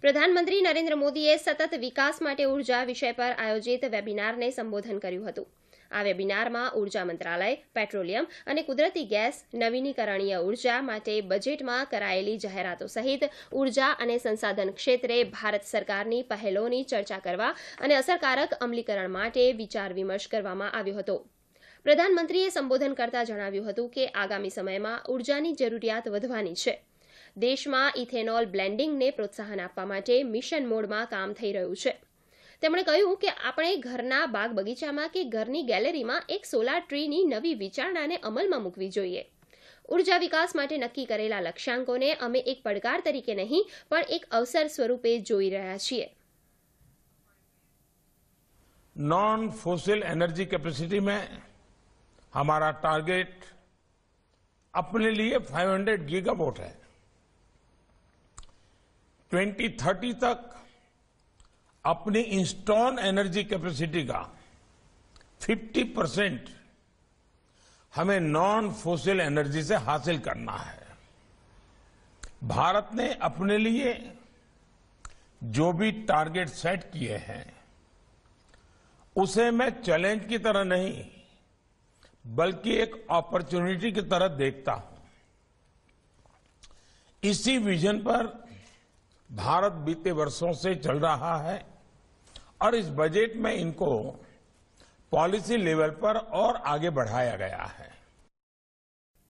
પ્રધાનમંત્રી નરેન્દ્ર મોદીએ સતત વિકાસ માટે ઉર્જા વિષય પર આયોજિત વેબિનારને સંબોધન કર્યું હતું આ વેબિનારમાં ઉર્જા મંત્રાલય પેટ્રોલિયમ અને કુદરતી ગેસ નવીનીકરણીય ઉર્જા માટે બજેટમાં કરાયેલી જાહેરાતો સહિત ઉર્જા અને સંસાધન ક્ષેત્રે ભારત સરકારની પહેલોની ચર્ચા કરવા અને અસરકારક અમલીકરણ માટે વિચાર વિમર્શ કરવામાં આવ્યો હતો પ્રધાનમંત્રીએ સંબોધન કરતા જણાવ્યું હતું કે આગામી સમયમાં ઉર્જાની જરૂરિયાત વધવાની છે દેશમાં ઇથેનોલ બ્લેન્ડિંગને પ્રોત્સાહન આપવા માટે મિશન મોડમાં કામ થઈ રહ્યું છે તેમણે કહ્યું કે આપણે ઘરના બાગ બગીચામાં કે ઘરની ગેલેરીમાં એક સોલાર ટ્રીની નવી વિચારણાને અમલમાં મૂકવી જોઈએ ઉર્જા વિકાસ માટે નક્કી કરેલા લક્ષ્યાંકોને અમે એક પડકાર તરીકે નહીં પણ એક અવસર સ્વરૂપે જોઈ રહ્યા છીએ નોન ફોસિલ એનર્જી कैपेसिटी में ટાર્ગેટ टारगेट अपने लिए હંડ્રેડ गीगावाट है 2030 तक अपनी इंस्टॉल एनर्जी कैपेसिटी का 50 परसेंट हमें नॉन फोसिल एनर्जी से हासिल करना है भारत ने अपने लिए जो भी टारगेट सेट किए हैं उसे मैं चैलेंज की तरह नहीं बल्कि एक अपॉर्चुनिटी की तरह देखता हूं इसी विजन पर भारत बीते वर्षों से चल रहा है और इस बजट में इनको पॉलिसी लेवल पर और आगे बढ़ाया गया है